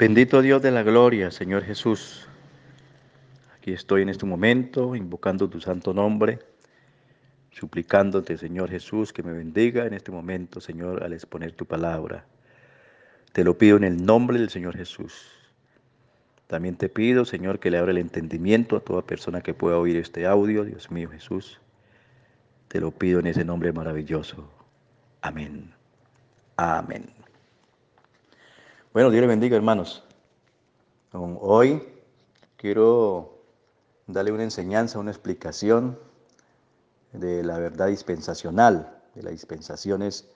Bendito Dios de la gloria, Señor Jesús. Aquí estoy en este momento invocando tu santo nombre, suplicándote, Señor Jesús, que me bendiga en este momento, Señor, al exponer tu palabra. Te lo pido en el nombre del Señor Jesús. También te pido, Señor, que le abra el entendimiento a toda persona que pueda oír este audio, Dios mío Jesús. Te lo pido en ese nombre maravilloso. Amén. Amén. Bueno, Dios les bendiga, hermanos. Hoy quiero darle una enseñanza, una explicación de la verdad dispensacional, de las dispensaciones,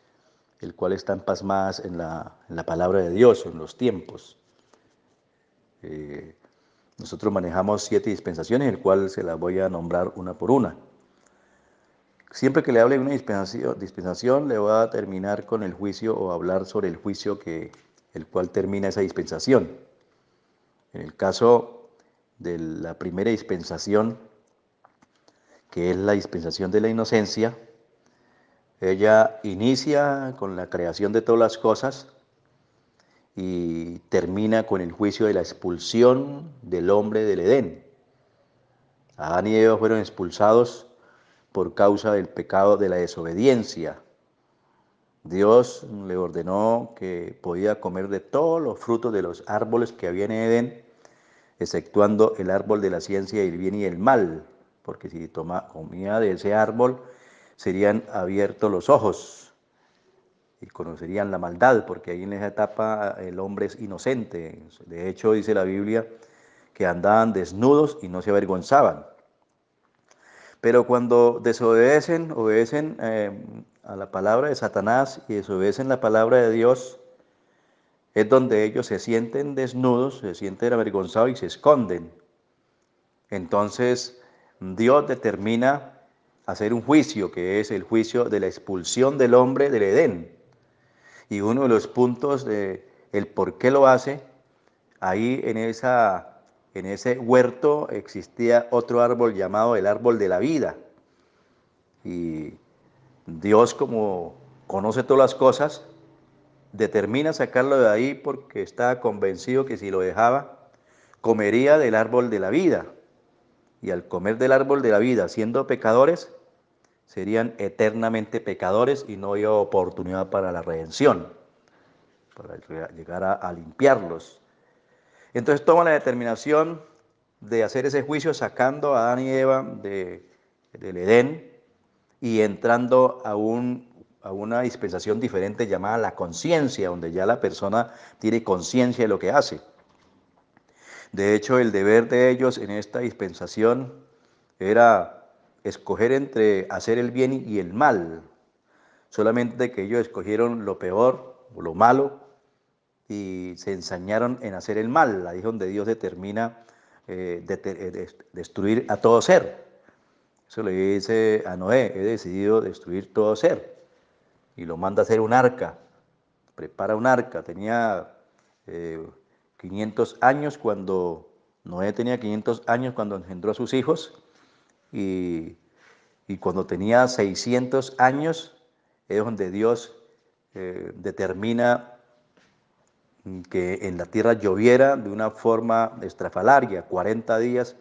el cual están pasmadas en la, palabra de Dios, en los tiempos. Eh, nosotros manejamos siete dispensaciones, el cual se las voy a nombrar una por una. Siempre que le hable de una dispensación, dispensación, le voy a terminar con el juicio o hablar sobre el juicio que el cual termina esa dispensación. En el caso de la primera dispensación, que es la dispensación de la inocencia, ella inicia con la creación de todas las cosas y termina con el juicio de la expulsión del hombre del Edén. Adán y Eva fueron expulsados por causa del pecado de la desobediencia. Dios le ordenó que podía comer de todos los frutos de los árboles que había en Edén, exceptuando el árbol de la ciencia el bien y el mal, porque si toma, comida de ese árbol serían abiertos los ojos y conocerían la maldad, porque ahí en esa etapa eh, el hombre es inocente. De hecho, dice la Biblia que andaban desnudos y no se avergonzaban. Pero cuando desobedecen, obedecen eh, a la palabra de Satanás y en la palabra de Dios, es donde ellos se sienten desnudos, se sienten avergonzados y se esconden. Entonces Dios determina hacer un juicio, que es el juicio de la expulsión del hombre del Edén. Y uno de los puntos de el por qué lo hace, ahí en, esa, en ese huerto existía otro árbol llamado el árbol de la vida. Y Dios como conoce todas las cosas, determina sacarlo de ahí porque está convencido que si lo dejaba, comería del árbol de la vida. Y al comer del árbol de la vida siendo pecadores, serían eternamente pecadores y no había oportunidad para la redención, para llegar a, limpiarlos. Entonces toma la determinación de hacer ese juicio sacando a Adán y Eva de, del Edén, y entrando a, un, a una dispensación diferente llamada la conciencia, donde ya la persona tiene conciencia de lo que hace. De hecho, el deber de ellos en esta dispensación era escoger entre hacer el bien y el mal, solamente que ellos escogieron lo peor o lo malo y se ensañaron en hacer el mal, ahí es donde Dios determina eh, eh, destruir a todo ser. Eso le dice a Noé, he decidido destruir todo ser. Y lo manda a hacer un arca. Prepara un arca. Tenía 500 eh, años cuando, Noé tenía 500 años cuando engendró a sus hijos. Y, cuando tenía 600 años es donde Dios eh, determina que en la tierra lloviera de una forma estrafalaria, 40 días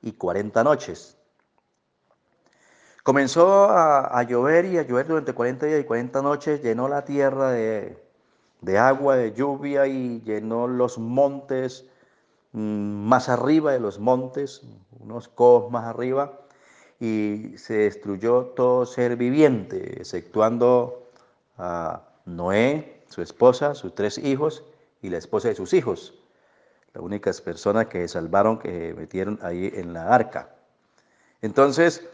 y 40 noches. Comenzó a, llover y a llover durante 40 días y 40 noches, llenó la tierra de, agua, de lluvia y llenó los montes, mm, más arriba de los montes, unos codos más arriba, y se destruyó todo ser viviente, exceptuando a Noé, su esposa, sus tres hijos y la esposa de sus hijos, las únicas personas que salvaron, que metieron ahí en la arca. Entonces,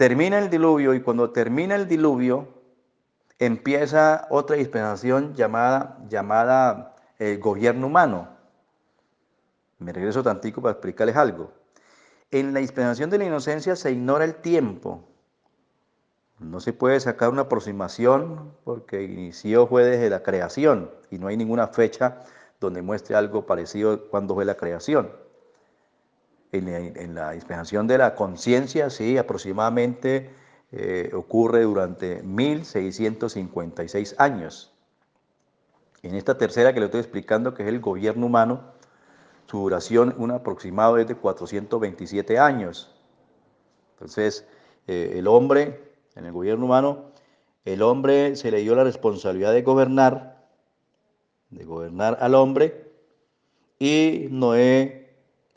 Termina el diluvio y cuando termina el diluvio empieza otra dispensación llamada, llamada eh, gobierno humano. Me regreso tantico para explicarles algo. En la dispensación de la inocencia se ignora el tiempo. No se puede sacar una aproximación porque inició fue desde la creación y no hay ninguna fecha donde muestre algo parecido cuando fue la creación en, la expansión de la conciencia, sí, aproximadamente eh, ocurre durante 1656 años. En esta tercera que le estoy explicando, que es el gobierno humano, su duración, un aproximado es de 427 años. Entonces, eh, el hombre, en el gobierno humano, el hombre se le dio la responsabilidad de gobernar, de gobernar al hombre, y Noé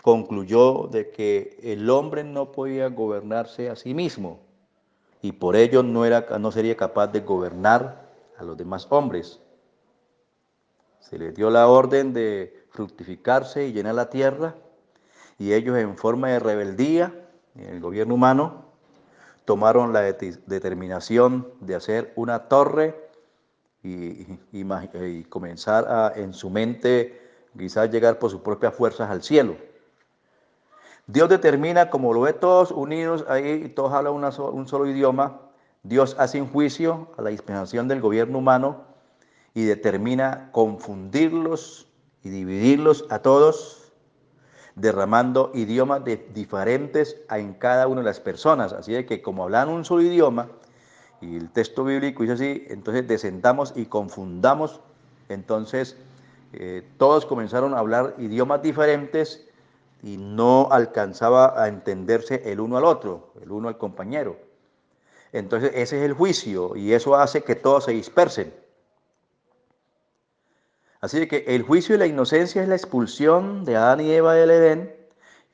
concluyó de que el hombre no podía gobernarse a sí mismo y por ello no, era, no sería capaz de gobernar a los demás hombres. Se les dio la orden de fructificarse y llenar la tierra y ellos en forma de rebeldía en el gobierno humano tomaron la determinación de hacer una torre y, y comenzar a, en su mente quizás llegar por sus propias fuerzas al cielo. Dios determina, como lo ve todos unidos ahí y todos hablan un solo idioma, Dios hace un juicio a la dispensación del gobierno humano y determina confundirlos y dividirlos a todos, derramando idiomas diferentes en cada una de las personas. Así de que como hablan un solo idioma, y el texto bíblico dice así, entonces descendamos y confundamos, entonces eh, todos comenzaron a hablar idiomas diferentes y no alcanzaba a entenderse el uno al otro, el uno al compañero. Entonces ese es el juicio y eso hace que todos se dispersen. Así que el juicio de la inocencia es la expulsión de Adán y Eva del Edén,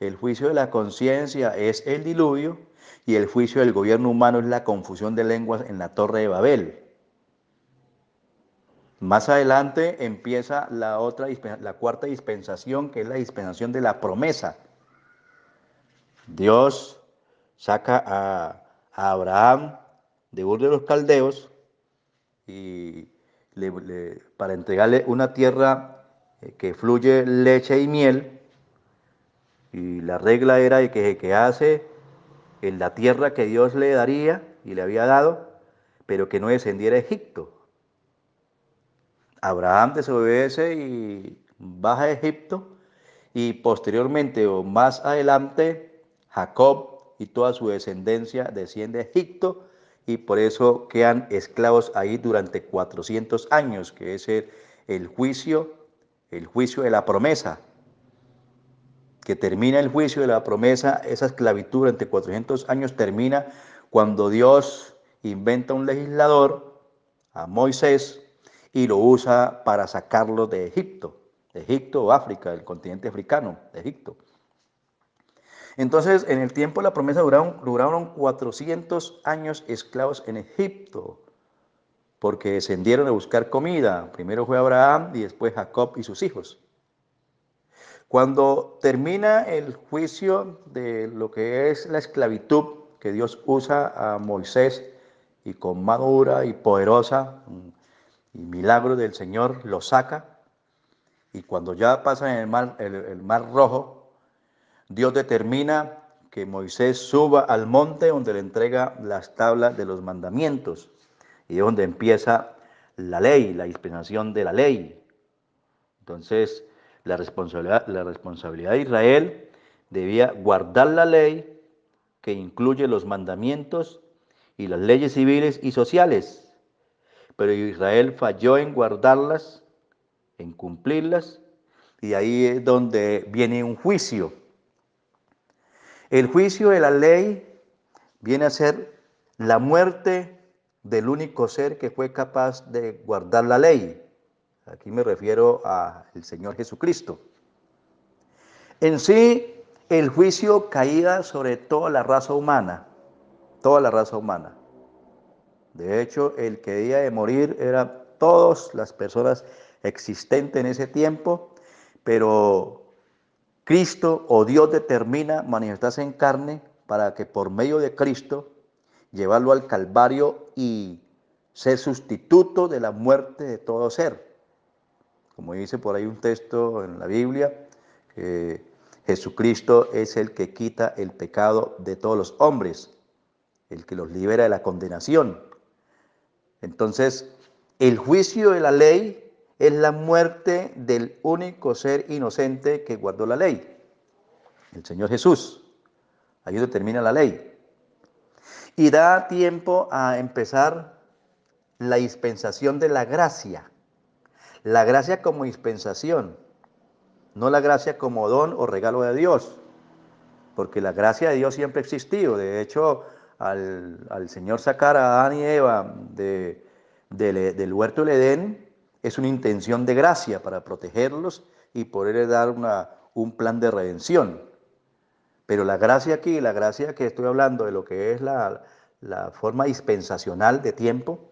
el juicio de la conciencia es el diluvio y el juicio del gobierno humano es la confusión de lenguas en la torre de Babel. Más adelante empieza la otra la cuarta dispensación, que es la dispensación de la promesa. Dios saca a, Abraham de Ur de los Caldeos y para entregarle una tierra eh, que fluye leche y miel. Y la regla era de que, se hace en la tierra que Dios le daría y le había dado, pero que no descendiera a Egipto. Abraham desobedece y baja a Egipto y posteriormente o más adelante Jacob y toda su descendencia desciende a Egipto y por eso quedan esclavos ahí durante 400 años, que es el, el juicio, el juicio de la promesa, que termina el juicio de la promesa, esa esclavitud durante 400 años termina cuando Dios inventa un legislador, a Moisés, y lo usa para sacarlo de Egipto, de Egipto o África, del continente africano, de Egipto. Entonces, en el tiempo de la promesa duraron, duraron 400 años esclavos en Egipto, porque descendieron a buscar comida. Primero fue Abraham y después Jacob y sus hijos. Cuando termina el juicio de lo que es la esclavitud que Dios usa a Moisés y con madura y poderosa, y milagro del Señor lo saca. Y cuando ya pasa en el mar, el, mar rojo, Dios determina que Moisés suba al monte donde le entrega las tablas de los mandamientos y es donde empieza la ley, la dispensación de la ley. Entonces, la responsabilidad, la responsabilidad de Israel debía guardar la ley que incluye los mandamientos y las leyes civiles y sociales pero Israel falló en guardarlas, en cumplirlas, y ahí es donde viene un juicio. El juicio de la ley viene a ser la muerte del único ser que fue capaz de guardar la ley. Aquí me refiero al Señor Jesucristo. En sí, el juicio caía sobre toda la raza humana, toda la raza humana. De hecho, el que día de morir eran todas las personas existentes en ese tiempo, pero Cristo o Dios determina manifestarse en carne para que por medio de Cristo llevarlo al Calvario y ser sustituto de la muerte de todo ser. Como dice por ahí un texto en la Biblia, Jesucristo es el que quita el pecado de todos los hombres, el que los libera de la condenación. Entonces, el juicio de la ley es la muerte del único ser inocente que guardó la ley, el Señor Jesús. Ahí determina la ley. Y da tiempo a empezar la dispensación de la gracia. La gracia como dispensación, no la gracia como don o regalo de Dios, porque la gracia de Dios siempre ha existido. De hecho, al, Señor sacar a Adán y Eva de, del huerto del Edén, es una intención de gracia para protegerlos y poderles dar una, un plan de redención. Pero la gracia aquí, la gracia que estoy hablando de lo que es la, forma dispensacional de tiempo,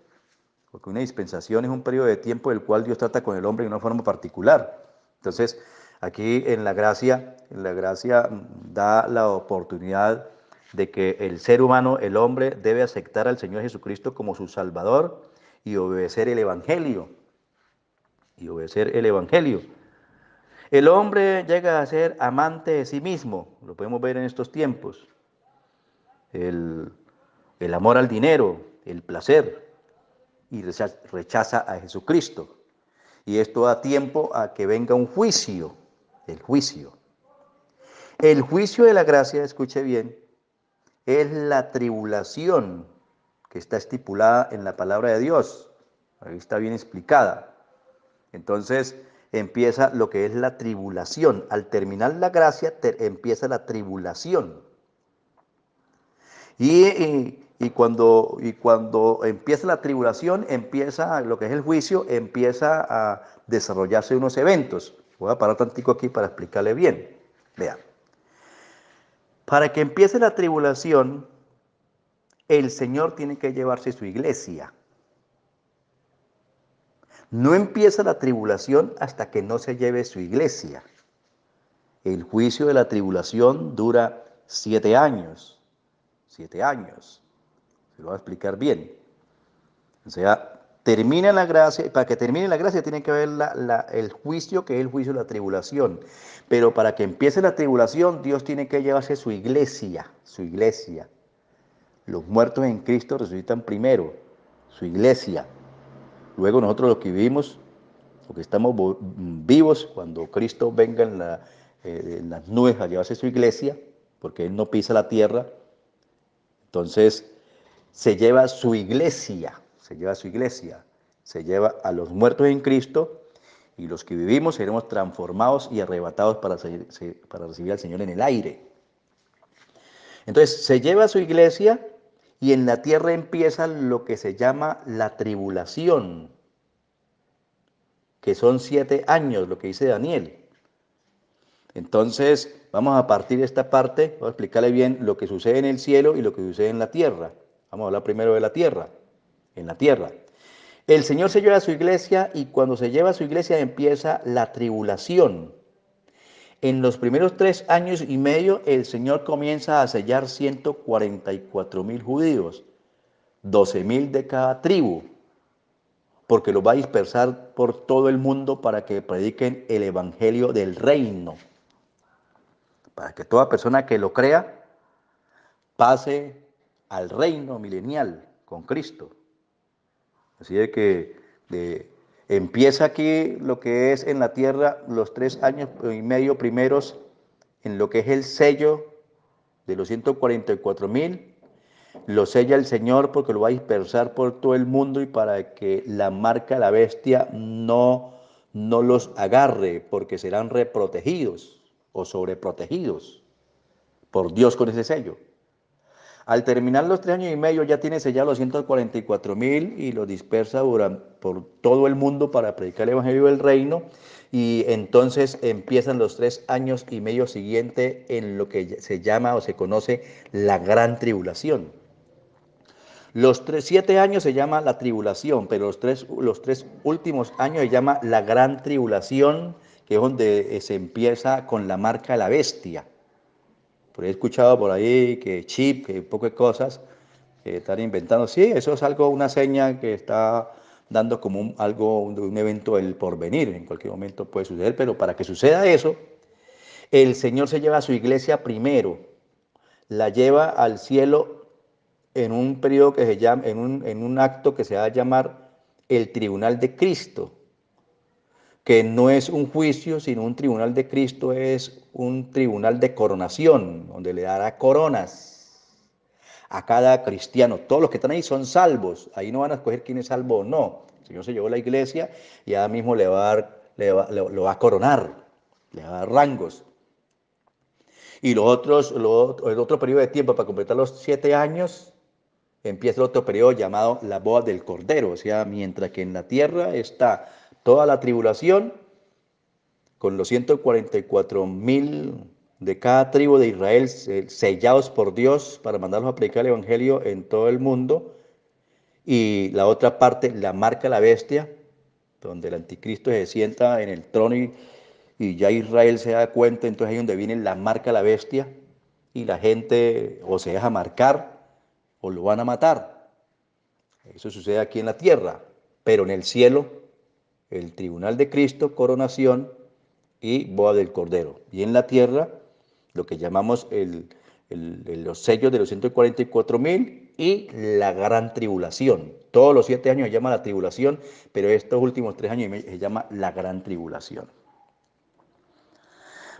porque una dispensación es un periodo de tiempo del cual Dios trata con el hombre de una forma particular. Entonces, aquí en la gracia, en la gracia da la oportunidad de que el ser humano, el hombre, debe aceptar al Señor Jesucristo como su Salvador y obedecer el Evangelio. Y obedecer el Evangelio. El hombre llega a ser amante de sí mismo, lo podemos ver en estos tiempos. El, amor al dinero, el placer, y rechaza a Jesucristo. Y esto da tiempo a que venga un juicio, el juicio. El juicio de la gracia, escuche bien, es la tribulación que está estipulada en la palabra de Dios. Ahí está bien explicada. Entonces empieza lo que es la tribulación. Al terminar la gracia empieza la tribulación. Y, y, cuando, y cuando empieza la tribulación, empieza lo que es el juicio, empieza a desarrollarse unos eventos. Voy a parar tantico aquí para explicarle bien. Vean. Para que empiece la tribulación, el Señor tiene que llevarse su iglesia. No empieza la tribulación hasta que no se lleve su iglesia. El juicio de la tribulación dura siete años. Siete años. Se lo voy a explicar bien. O sea, termina la gracia, para que termine la gracia tiene que haber el juicio, que es el juicio de la tribulación. Pero para que empiece la tribulación, Dios tiene que llevarse su iglesia, su iglesia. Los muertos en Cristo resucitan primero, su iglesia. Luego nosotros los que vivimos, los que estamos vivos, cuando Cristo venga en, eh, en las nubes a llevarse su iglesia, porque Él no pisa la tierra, entonces se lleva su iglesia se lleva a su iglesia, se lleva a los muertos en Cristo y los que vivimos seremos transformados y arrebatados para, recibir al Señor en el aire. Entonces se lleva a su iglesia y en la tierra empieza lo que se llama la tribulación, que son siete años, lo que dice Daniel. Entonces, vamos a partir de esta parte, vamos a explicarle bien lo que sucede en el cielo y lo que sucede en la tierra. Vamos a hablar primero de la tierra en la tierra. El Señor se lleva a su iglesia y cuando se lleva a su iglesia empieza la tribulación. En los primeros tres años y medio el Señor comienza a sellar 144 mil judíos, 12 mil de cada tribu, porque los va a dispersar por todo el mundo para que prediquen el Evangelio del reino, para que toda persona que lo crea pase al reino milenial con Cristo. Así de que empieza aquí lo que es en la tierra los tres años y medio primeros en lo que es el sello de los 144 mil. Lo sella el Señor porque lo va a dispersar por todo el mundo y para que la marca de la bestia no, no los agarre porque serán reprotegidos o sobreprotegidos por Dios con ese sello. Al terminar los tres años y medio ya tiene sellado los 144 mil y los dispersa por todo el mundo para predicar el Evangelio del Reino. Y entonces empiezan los tres años y medio siguiente en lo que se llama o se conoce la gran tribulación. Los tres, siete años se llama la tribulación, pero los tres, los tres últimos años se llama la gran tribulación, que es donde se empieza con la marca de la bestia. Porque he escuchado por ahí que chip, que poco cosas que están inventando. Sí, eso es algo, una seña que está dando como un, algo, un, evento del porvenir. En cualquier momento puede suceder, pero para que suceda eso, el Señor se lleva a su iglesia primero, la lleva al cielo en un periodo que se llama, en un, en un acto que se va a llamar el tribunal de Cristo, que no es un juicio, sino un tribunal de Cristo es un tribunal de coronación, donde le dará coronas a cada cristiano. Todos los que están ahí son salvos. Ahí no van a escoger quién es salvo o no. El Señor se llevó a la iglesia y ahora mismo le va le lo va a coronar, le va a dar rangos. Y los otros, el otro periodo de tiempo para completar los siete años, empieza el otro periodo llamado la boda del Cordero. O sea, mientras que en la tierra está toda la tribulación, con los 144 mil de cada tribu de Israel eh, sellados por Dios para mandarlos a predicar el Evangelio en todo el mundo. Y la otra parte, la marca la bestia, donde el anticristo se sienta en el trono y, ya Israel se da cuenta, entonces ahí es donde viene la marca la bestia y la gente o se deja marcar o lo van a matar. Eso sucede aquí en la tierra, pero en el cielo, el tribunal de Cristo, coronación, y Boa del cordero. Y en la tierra, lo que llamamos el, los sellos de los 144 mil y la gran tribulación. Todos los siete años se llama la tribulación, pero estos últimos tres años se llama la gran tribulación.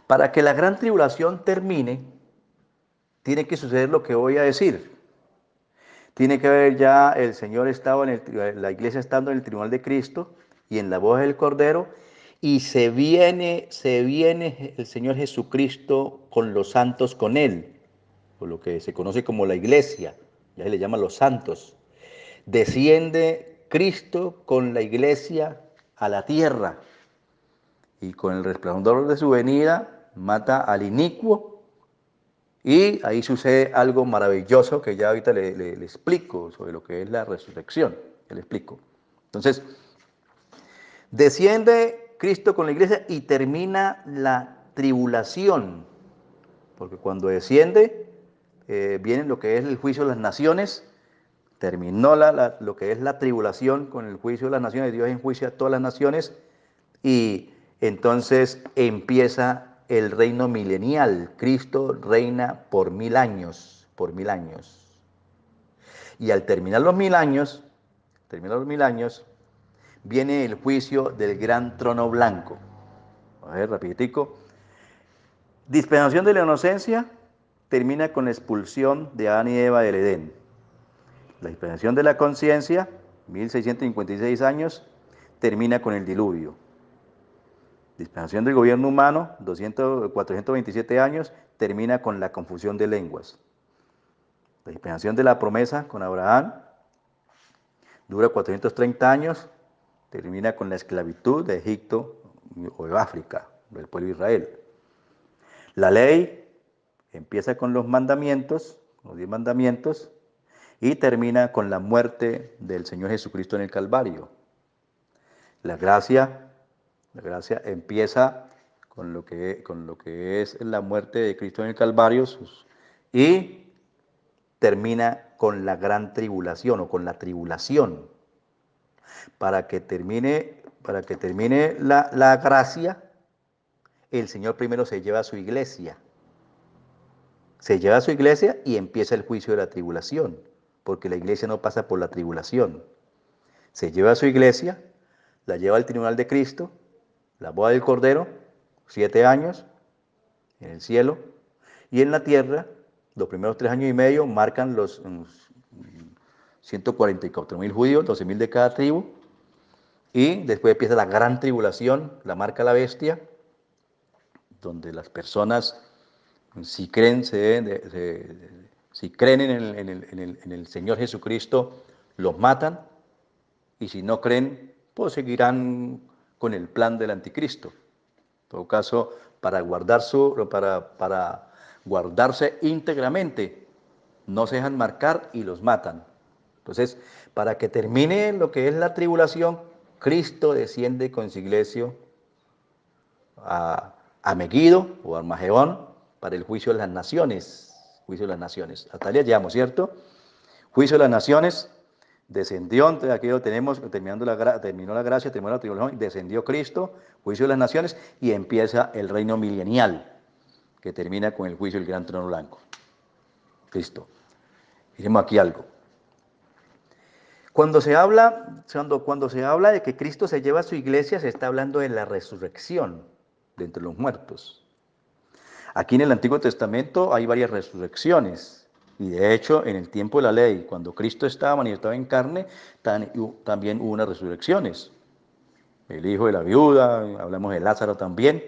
Para que la gran tribulación termine, tiene que suceder lo que voy a decir. Tiene que haber ya el Señor estaba en la iglesia estando en el tribunal de Cristo y en la voz del Cordero y se viene, se viene el Señor Jesucristo con los santos con él, por lo que se conoce como la iglesia, ya se le llama los santos. Desciende Cristo con la iglesia a la tierra y con el resplandor de su venida mata al inicuo y ahí sucede algo maravilloso que ya ahorita le, explico sobre lo que es la resurrección, le explico. Entonces, desciende Cristo con la iglesia y termina la tribulación. Porque cuando desciende, eh, viene lo que es el juicio de las naciones. Terminó lo que es la tribulación con el juicio de las naciones. Dios enjuicia a todas las naciones. Y entonces empieza el reino milenial. Cristo reina por mil años, por mil años. Y al terminar los mil años, terminar los mil años, viene el juicio del gran trono blanco. A ver, rapidito. Dispensación de la inocencia termina con la expulsión de Adán y Eva del Edén. La dispensación de la conciencia, 1656 años, termina con el diluvio. Dispensación del gobierno humano, 427 años, termina con la confusión de lenguas. La dispensación de la promesa con Abraham dura 430 años, termina con la esclavitud de Egipto o de África, del pueblo de Israel. La ley empieza con los mandamientos, los diez mandamientos, y termina con la muerte del Señor Jesucristo en el Calvario. La gracia, la gracia empieza con lo que, con lo que es la muerte de Cristo en el Calvario y termina con la gran tribulación o con la tribulación para que termine, para que termine la, la gracia, el Señor primero se lleva a su iglesia. Se lleva a su iglesia y empieza el juicio de la tribulación, porque la iglesia no pasa por la tribulación. Se lleva a su iglesia, la lleva al tribunal de Cristo, la boda del Cordero, siete años en el cielo, y en la tierra, los primeros tres años y medio marcan los 144.000 judíos, 12.000 de cada tribu. Y después empieza la gran tribulación, la marca la bestia, donde las personas, si creen, se, si creen en el, Señor Jesucristo, los matan. Y si no creen, pues seguirán con el plan del anticristo. En todo caso, para, guardar su, para, para guardarse íntegramente, no se dejan marcar y los matan. Entonces, para que termine lo que es la tribulación, Cristo desciende con su iglesia a, Meguido o Armagedón para el juicio de las naciones. Juicio de las naciones. Hasta allá ¿cierto? Juicio de las naciones. Descendió, entonces aquí lo tenemos, terminando la, terminó la gracia, terminó la tribulación, descendió Cristo, juicio de las naciones, y empieza el reino milenial, que termina con el juicio del gran trono blanco. Cristo. Miremos aquí algo. Cuando se habla, cuando, cuando se habla de que Cristo se lleva a su iglesia, se está hablando de la resurrección de entre los muertos. Aquí en el Antiguo Testamento hay varias resurrecciones. Y de hecho, en el tiempo de la ley, cuando Cristo estaba manifestado en carne, también hubo unas resurrecciones. El hijo de la viuda, hablamos de Lázaro también.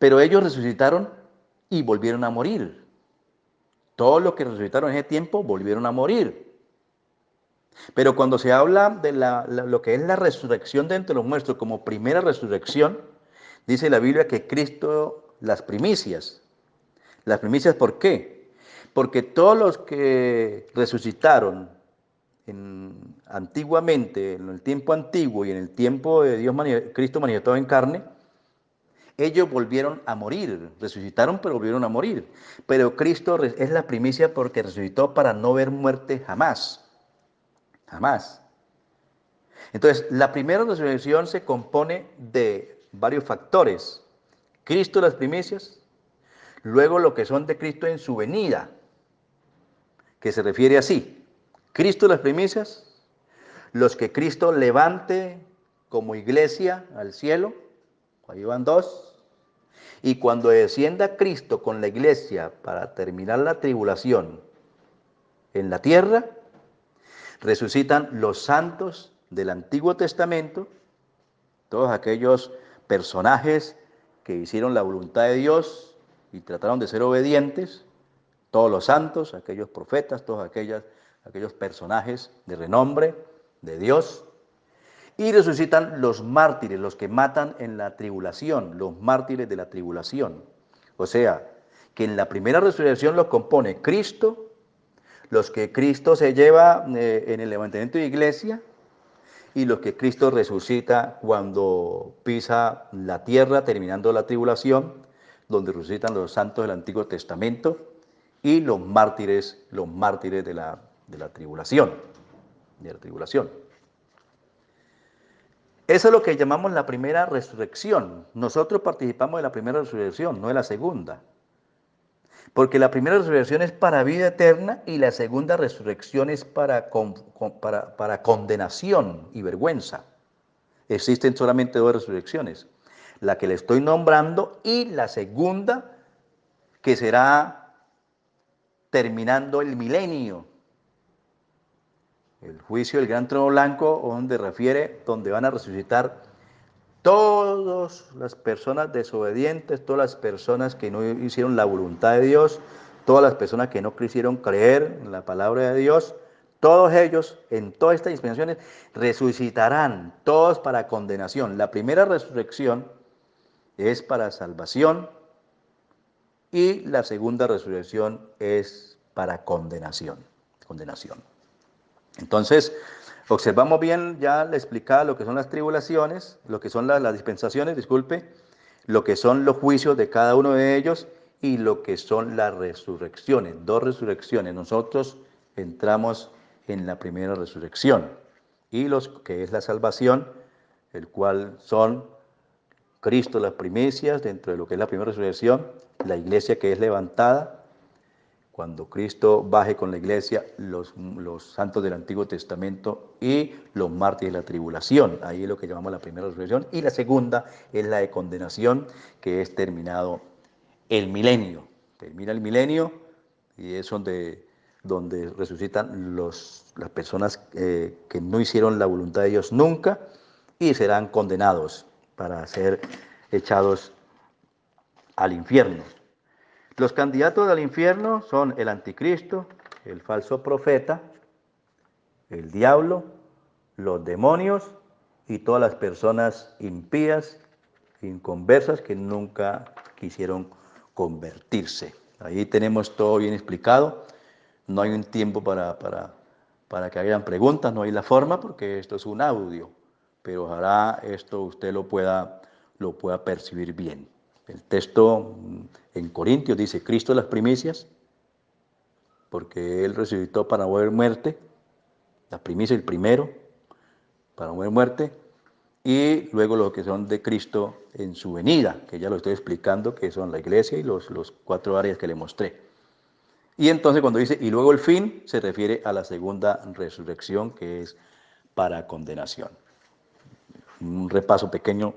Pero ellos resucitaron y volvieron a morir. Todos los que resucitaron en ese tiempo volvieron a morir. Pero cuando se habla de la, lo que es la resurrección de entre los muertos como primera resurrección, dice la Biblia que Cristo las primicias. Las primicias, ¿por qué? Porque todos los que resucitaron antiguamente, en el tiempo antiguo y en el tiempo de Dios, Cristo manifestado en carne, ellos volvieron a morir, resucitaron pero volvieron a morir. Pero Cristo es la primicia porque resucitó para no ver muerte jamás jamás Entonces, la primera resurrección se compone de varios factores. Cristo las primicias, luego lo que son de Cristo en su venida, que se refiere así. Cristo las primicias, los que Cristo levante como iglesia al cielo, ahí van dos, y cuando descienda Cristo con la iglesia para terminar la tribulación en la tierra, resucitan los santos del Antiguo Testamento, todos aquellos personajes que hicieron la voluntad de Dios y trataron de ser obedientes, todos los santos, aquellos profetas, todos aquellas, aquellos personajes de renombre de Dios. Y resucitan los mártires, los que matan en la tribulación, los mártires de la tribulación. O sea, que en la primera resurrección los compone Cristo, los que Cristo se lleva eh, en el levantamiento de iglesia y los que Cristo resucita cuando pisa la tierra terminando la tribulación, donde resucitan los santos del Antiguo Testamento y los mártires, los mártires de la, de la tribulación, de la tribulación. Eso es lo que llamamos la primera resurrección. Nosotros participamos de la primera resurrección, no de la segunda. Porque la primera resurrección es para vida eterna y la segunda resurrección es para, para, condenación y vergüenza. Existen solamente dos resurrecciones, la que le estoy nombrando y la segunda que será terminando el milenio, el juicio del gran trono blanco, donde refiere, donde van a resucitar todas las personas desobedientes, todas las personas que no hicieron la voluntad de Dios, todas las personas que no quisieron creer en la palabra de Dios, todos ellos en todas estas dispensaciones resucitarán, todos para condenación. La primera resurrección es para salvación y la segunda resurrección es para condenación. Condenación. Entonces, Observamos bien ya la explicada lo que son las tribulaciones, lo que son las, dispensaciones, disculpe, lo que son los juicios de cada uno de ellos y lo que son las resurrecciones, dos resurrecciones. Nosotros entramos en la primera resurrección y lo que es la salvación, el cual son Cristo las primicias dentro de lo que es la primera resurrección, la iglesia que es levantada cuando Cristo baje con la iglesia, los, santos del Antiguo Testamento y los mártires de la tribulación. Ahí es lo que llamamos la primera resurrección. Y la segunda es la de condenación, que es terminado el milenio. Termina el milenio y es donde resucitan las personas eh, que no hicieron la voluntad de Dios nunca y serán condenados para ser echados al infierno. Los candidatos al infierno son el anticristo, el falso profeta, el diablo, los demonios y todas las personas impías, inconversas que nunca quisieron convertirse. Ahí tenemos todo bien explicado. No hay un tiempo para, para, que hagan preguntas, no hay la forma porque esto es un audio, pero ojalá esto usted lo pueda, lo pueda percibir bien. El texto en Corintios dice, Cristo las primicias, porque Él resucitó para mover muerte, las primicias, el primero, para mover muerte, y luego lo que son de Cristo en su venida, que ya lo estoy explicando, que son la iglesia y los, los cuatro áreas que le mostré. Y entonces cuando dice, y luego el fin, se refiere a la segunda resurrección, que es para condenación. Un repaso pequeño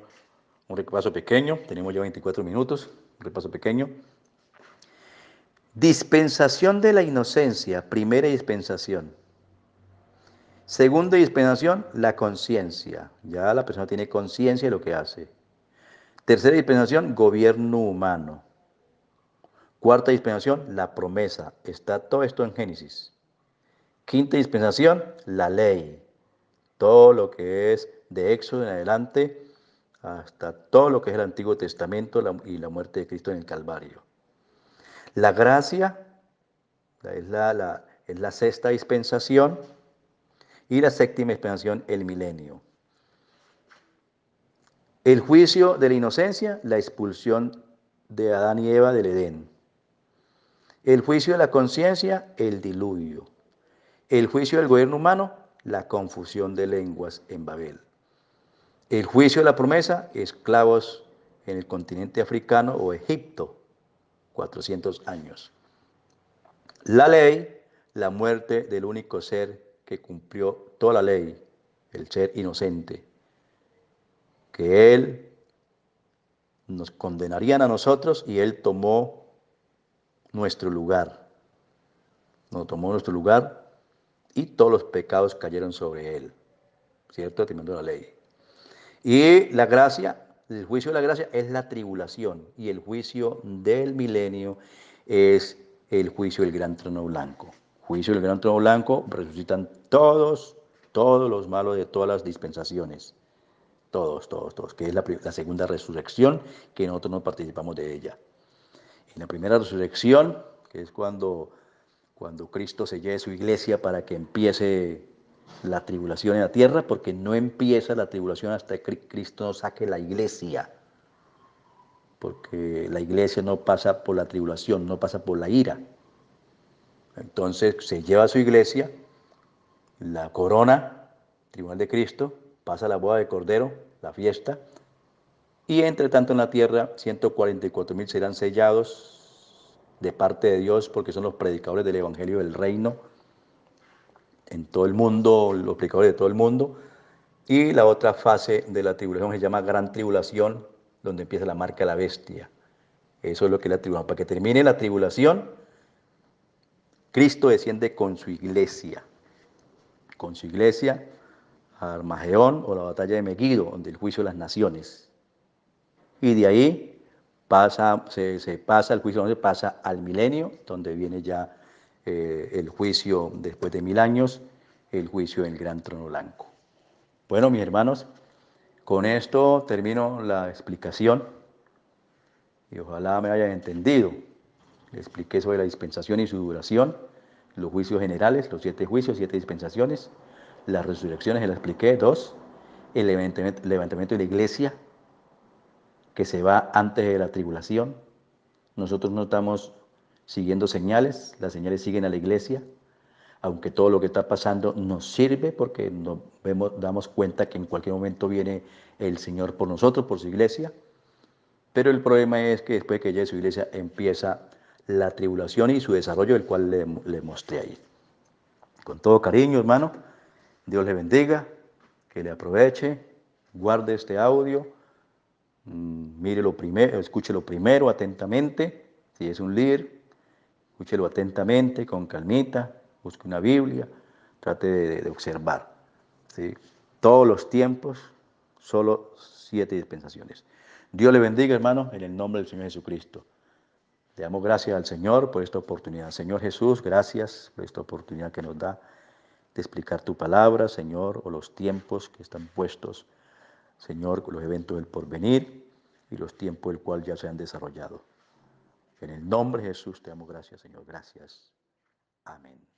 un repaso pequeño, tenemos ya 24 minutos, un repaso pequeño. Dispensación de la inocencia, primera dispensación. Segunda dispensación, la conciencia. Ya la persona tiene conciencia de lo que hace. Tercera dispensación, gobierno humano. Cuarta dispensación, la promesa. Está todo esto en Génesis. Quinta dispensación, la ley. Todo lo que es de Éxodo en adelante hasta todo lo que es el Antiguo Testamento y la muerte de Cristo en el Calvario. La gracia es la, sexta dispensación y la séptima dispensación, el milenio. El juicio de la inocencia, la expulsión de Adán y Eva del Edén. El juicio de la conciencia, el diluvio. El juicio del gobierno humano, la confusión de lenguas en Babel. El juicio de la promesa, esclavos en el continente africano o Egipto, 400 años. La ley, la muerte del único ser que cumplió toda la ley, el ser inocente, que él nos condenarían a nosotros y él tomó nuestro lugar. Nos tomó nuestro lugar y todos los pecados cayeron sobre él. ¿Cierto? Teniendo la ley. Y la gracia, el juicio de la gracia es la tribulación y el juicio del milenio es el juicio del gran trono blanco. Juicio del gran trono blanco resucitan todos, todos los malos de todas las dispensaciones. Todos, todos, todos, que es la, segunda resurrección, que nosotros no participamos de ella. En la primera resurrección, que es cuando, cuando Cristo selle su iglesia para que empiece la tribulación en la tierra, porque no empieza la tribulación hasta que Cristo no saque la iglesia. Porque la iglesia no pasa por la tribulación, no pasa por la ira. Entonces se lleva a su iglesia, la corona, tribunal de Cristo, pasa la boda de cordero, la fiesta, y entre tanto en la tierra 144 mil serán sellados de parte de Dios porque son los predicadores del Evangelio del Reino en todo el mundo, los pecadores de todo el mundo. Y la otra fase de la tribulación se llama gran tribulación, donde empieza la marca de la bestia. Eso es lo que es la tribulación. Para que termine la tribulación, Cristo desciende con su iglesia, con su iglesia a o la batalla de Megiddo, donde el juicio de las naciones. Y de ahí pasa, se, pasa el juicio, se pasa al milenio, donde viene ya eh, el juicio después de mil años, el juicio del gran trono blanco. Bueno, mis hermanos, con esto termino la explicación y ojalá me hayan entendido. Le expliqué sobre la dispensación y su duración, los juicios generales, los siete juicios, siete dispensaciones, las resurrecciones, las expliqué, dos, el levantamiento, levantamiento de la iglesia que se va antes de la tribulación. Nosotros no estamos siguiendo señales, las señales siguen a la iglesia, aunque todo lo que está pasando nos sirve porque nos vemos, damos cuenta que en cualquier momento viene el Señor por nosotros, por su iglesia. Pero el problema es que después que llegue su iglesia empieza la tribulación y su desarrollo, el cual le, mostré ahí. Con todo cariño, hermano, Dios le bendiga, que le aproveche, guarde este audio, mm, mire lo primero, escúchelo primero atentamente, si es un líder, escúchelo atentamente, con calmita, busque una Biblia, trate de, observar. Todos los tiempos, solo siete dispensaciones. Dios le bendiga, hermano, en el nombre del Señor Jesucristo. Le damos gracias al Señor por esta oportunidad. Señor Jesús, gracias por esta oportunidad que nos da de explicar tu palabra, Señor, o los tiempos que están puestos, Señor, los eventos del porvenir y los tiempos del cual ya se han desarrollado. En el nombre de Jesús te damos gracias, Señor. Gracias. Amén.